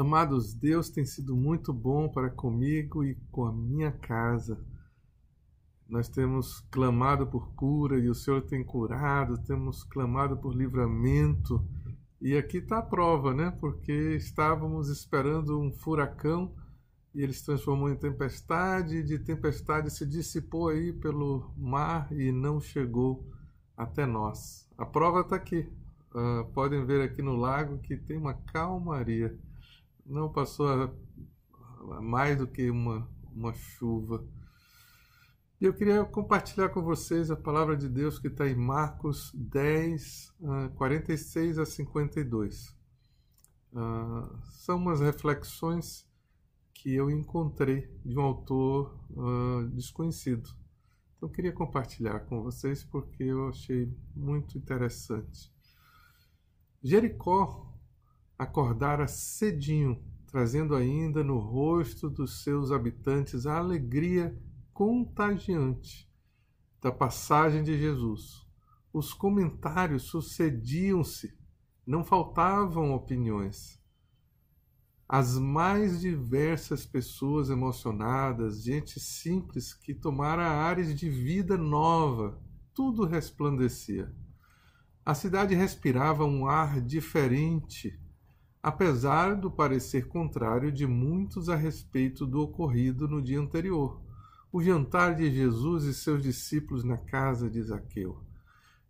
Amados, Deus tem sido muito bom para comigo e com a minha casa. Nós temos clamado por cura e o Senhor tem curado, temos clamado por livramento. E aqui está a prova, né? Porque estávamos esperando um furacão e ele se transformou em tempestade, e de tempestade se dissipou aí pelo mar e não chegou até nós. A prova está aqui. Uh, podem ver aqui no lago que tem uma calmaria não passou a, a mais do que uma, uma chuva. E eu queria compartilhar com vocês a palavra de Deus que está em Marcos 10, 46 ah, a 52. Uh, ah, são umas reflexões que eu encontrei de um autor uh, desconhecido. Então, eu queria compartilhar com vocês porque eu achei muito interessante. Jericó acordara cedinho, trazendo ainda no rosto dos seus habitantes a alegria contagiante da passagem de Jesus. Os comentários sucediam-se, não faltavam opiniões. As mais diversas pessoas emocionadas, gente simples que tomara ares de vida nova, tudo resplandecia. A cidade respirava um ar diferente, apesar do parecer contrário de muitos a respeito do ocorrido no dia anterior, o jantar de Jesus e seus discípulos na casa de Zaqueu.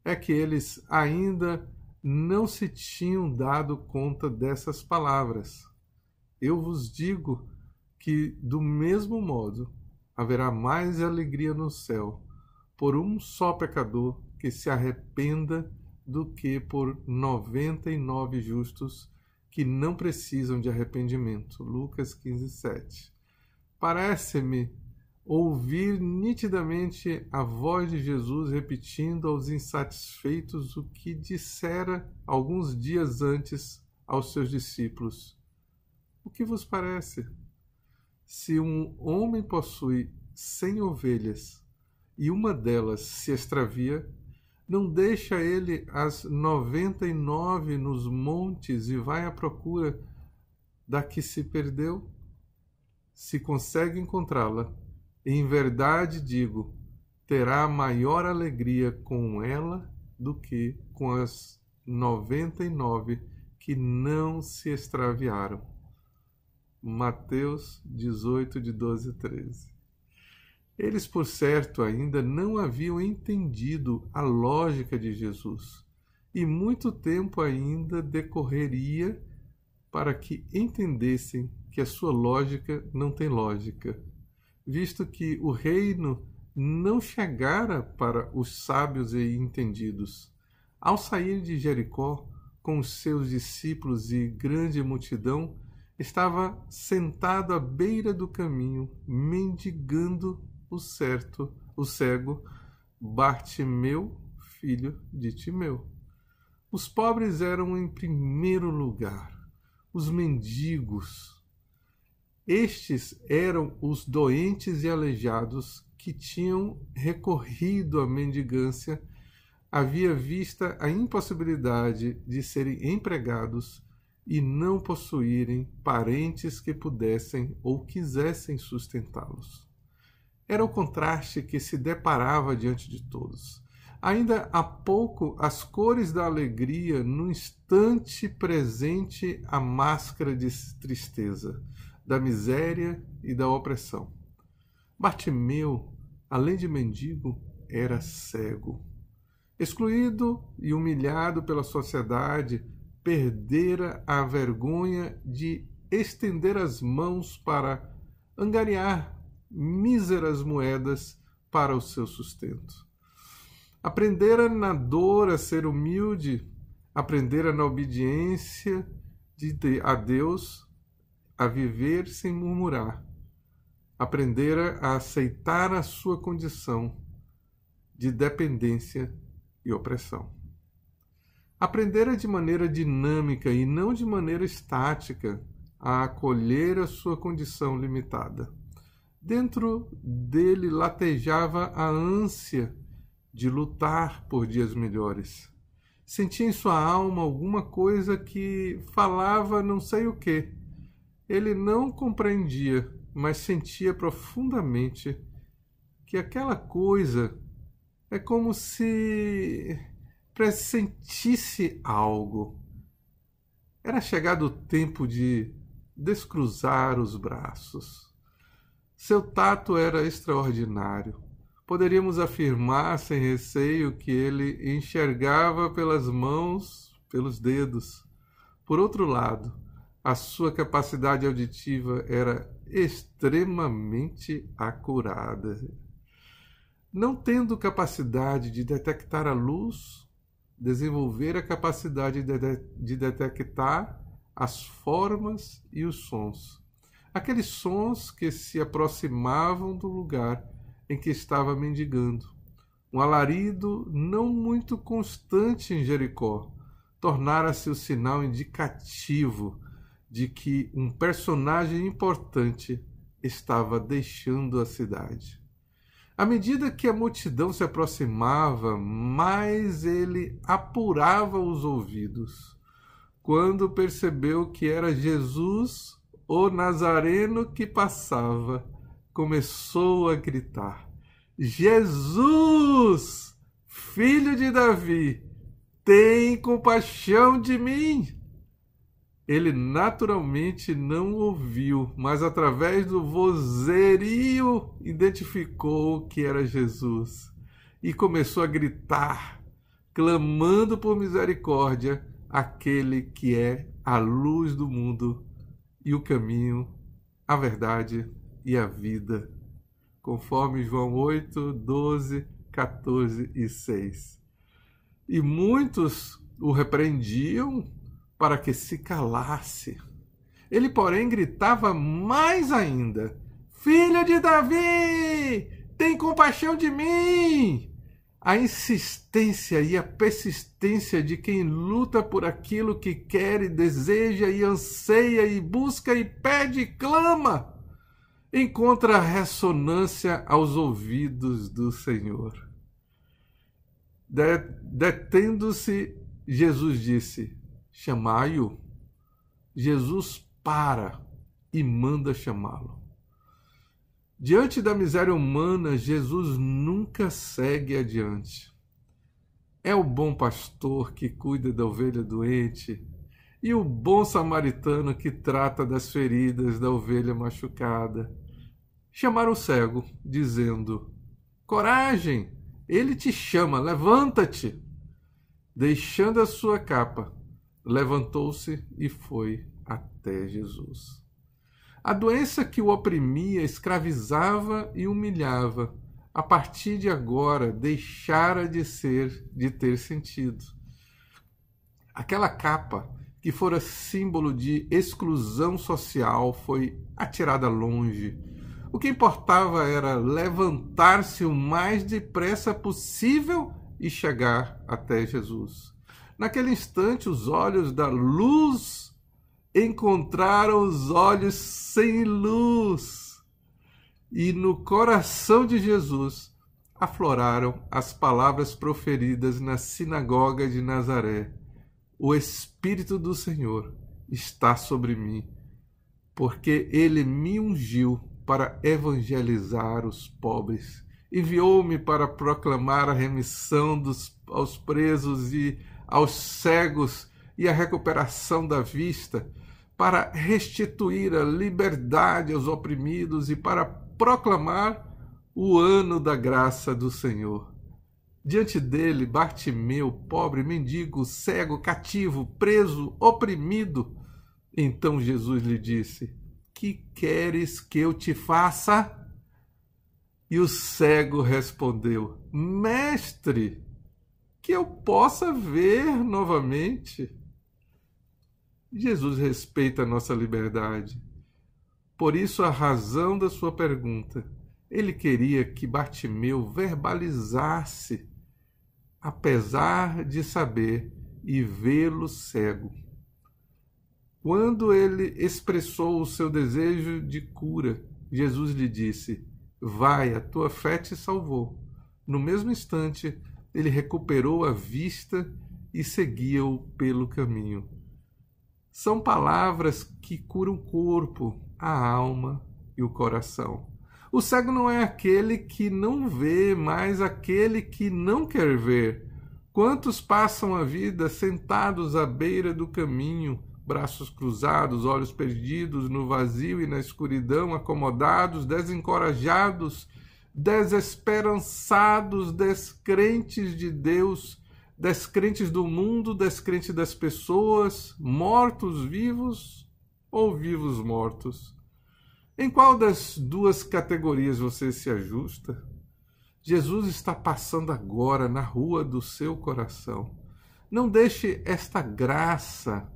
É que eles ainda não se tinham dado conta dessas palavras. Eu vos digo que, do mesmo modo, haverá mais alegria no céu por um só pecador que se arrependa do que por noventa e nove justos que não precisam de arrependimento. Lucas 15, 7. Parece-me ouvir nitidamente a voz de Jesus repetindo aos insatisfeitos o que dissera alguns dias antes aos seus discípulos. O que vos parece? Se um homem possui cem ovelhas e uma delas se extravia, não deixa ele as 99 nos montes e vai à procura da que se perdeu? Se consegue encontrá-la, em verdade digo, terá maior alegria com ela do que com as 99 que não se extraviaram. Mateus 18, de 12 e 13. Eles, por certo, ainda não haviam entendido a lógica de Jesus, e muito tempo ainda decorreria para que entendessem que a sua lógica não tem lógica, visto que o reino não chegara para os sábios e entendidos. Ao sair de Jericó, com os seus discípulos e grande multidão, estava sentado à beira do caminho, mendigando o certo, o cego Bartimeu, filho de Timeu. Os pobres eram em primeiro lugar, os mendigos. Estes eram os doentes e aleijados que tinham recorrido à mendigância, havia vista a impossibilidade de serem empregados e não possuírem parentes que pudessem ou quisessem sustentá-los. Era o contraste que se deparava diante de todos. Ainda há pouco, as cores da alegria, no instante presente, a máscara de tristeza, da miséria e da opressão. Bartimeu, além de mendigo, era cego. Excluído e humilhado pela sociedade, perdera a vergonha de estender as mãos para angariar míseras moedas para o seu sustento. Aprendera na dor a ser humilde, aprendera na obediência de, a Deus a viver sem murmurar, aprendera a aceitar a sua condição de dependência e opressão. Aprendera de maneira dinâmica e não de maneira estática a acolher a sua condição limitada Dentro dele latejava a ânsia de lutar por dias melhores. Sentia em sua alma alguma coisa que falava não sei o que. Ele não compreendia, mas sentia profundamente que aquela coisa é como se pressentisse algo. Era chegado o tempo de descruzar os braços seu tato era extraordinário. Poderíamos afirmar sem receio que ele enxergava pelas mãos, pelos dedos. Por outro lado, a sua capacidade auditiva era extremamente acurada. Não tendo capacidade de detectar a luz, desenvolver a capacidade de, de, de detectar as formas e os sons aqueles sons que se aproximavam do lugar em que estava mendigando. Um alarido não muito constante em Jericó tornara-se o sinal indicativo de que um personagem importante estava deixando a cidade. À medida que a multidão se aproximava, mais ele apurava os ouvidos. Quando percebeu que era Jesus, o nazareno que passava começou a gritar: Jesus, filho de Davi, tem compaixão de mim. Ele naturalmente não ouviu, mas através do vozerio identificou que era Jesus e começou a gritar, clamando por misericórdia, aquele que é a luz do mundo e o caminho, a verdade e a vida, conforme João 8, 12, 14 e 6. E muitos o repreendiam para que se calasse. Ele, porém, gritava mais ainda: Filho de Davi, tem compaixão de mim! a insistência e a persistência de quem luta por aquilo que quer e deseja e anseia e busca e pede e clama, encontra ressonância aos ouvidos do Senhor. Detendo-se, Jesus disse: Chamai-o. Jesus para e manda chamá-lo. Diante da miséria humana, Jesus nunca segue adiante. É o bom pastor que cuida da ovelha doente e o bom samaritano que trata das feridas da ovelha machucada. Chamaram o cego, dizendo: Coragem, ele te chama, levanta-te. Deixando a sua capa, levantou-se e foi até Jesus. A doença que o oprimia, escravizava e humilhava, a partir de agora deixara de ser, de ter sentido. Aquela capa que fora símbolo de exclusão social foi atirada longe. O que importava era levantar-se o mais depressa possível e chegar até Jesus. Naquele instante, os olhos da luz encontraram os olhos sem luz. E no coração de Jesus afloraram as palavras proferidas na sinagoga de Nazaré: O Espírito do Senhor está sobre mim, porque ele me ungiu para evangelizar os pobres. Enviou-me para proclamar a remissão dos, aos presos e aos cegos e a recuperação da vista, para restituir a liberdade aos oprimidos e para proclamar o ano da graça do Senhor. Diante dele, Bartimeu, pobre, mendigo, cego, cativo, preso, oprimido. Então Jesus lhe disse: Que queres que eu te faça? E o cego respondeu: Mestre, que eu possa ver novamente. Jesus respeita a nossa liberdade. Por isso, a razão da sua pergunta. Ele queria que Bartimeu verbalizasse, apesar de saber e vê-lo cego. Quando ele expressou o seu desejo de cura, Jesus lhe disse: Vai, a tua fé te salvou. No mesmo instante, ele recuperou a vista e seguia-o pelo caminho. São palavras que curam o corpo, a alma e o coração. O cego não é aquele que não vê, mas aquele que não quer ver. Quantos passam a vida sentados à beira do caminho, braços cruzados, olhos perdidos no vazio e na escuridão, acomodados, desencorajados, desesperançados, descrentes de Deus, descrentes do mundo, descrente das pessoas, mortos vivos ou vivos mortos? Em qual das duas categorias você se ajusta? Jesus está passando agora na rua do seu coração. Não deixe esta graça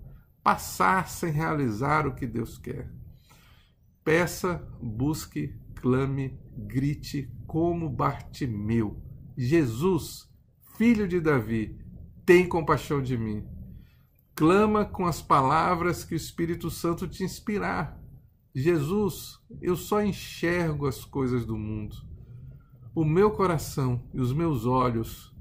passar sem realizar o que Deus quer. Peça, busque, clame, grite como Bartimeu. Jesus filho de Davi, tem compaixão de mim. Clama com as palavras que o Espírito Santo te inspirar. Jesus, eu só enxergo as coisas do mundo. O meu coração e os meus olhos,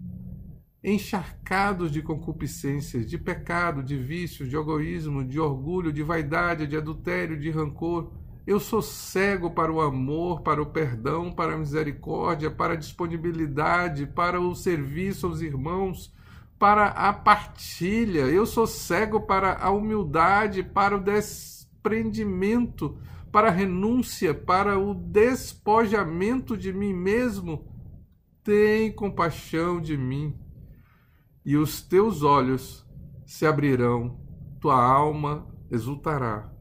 encharcados de concupiscências, de pecado, de vícios, de egoísmo, de orgulho, de vaidade, de adultério, de rancor, eu sou cego para o amor, para o perdão, para a misericórdia, para a disponibilidade, para o serviço aos irmãos, para a partilha. Eu sou cego para a humildade, para o desprendimento, para a renúncia, para o despojamento de mim mesmo. Tem compaixão de mim. E os teus olhos se abrirão, tua alma exultará,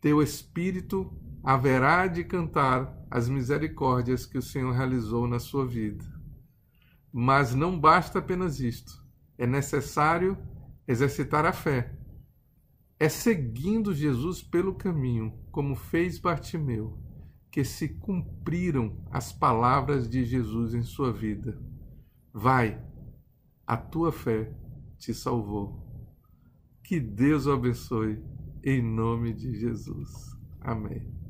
teu espírito haverá de cantar as misericórdias que o Senhor realizou na sua vida. Mas não basta apenas isto. É necessário exercitar a fé. É seguindo Jesus pelo caminho, como fez Bartimeu, que se cumpriram as palavras de Jesus em sua vida. Vai, a tua fé te salvou. Que Deus o abençoe, em nome de Jesus. Amém.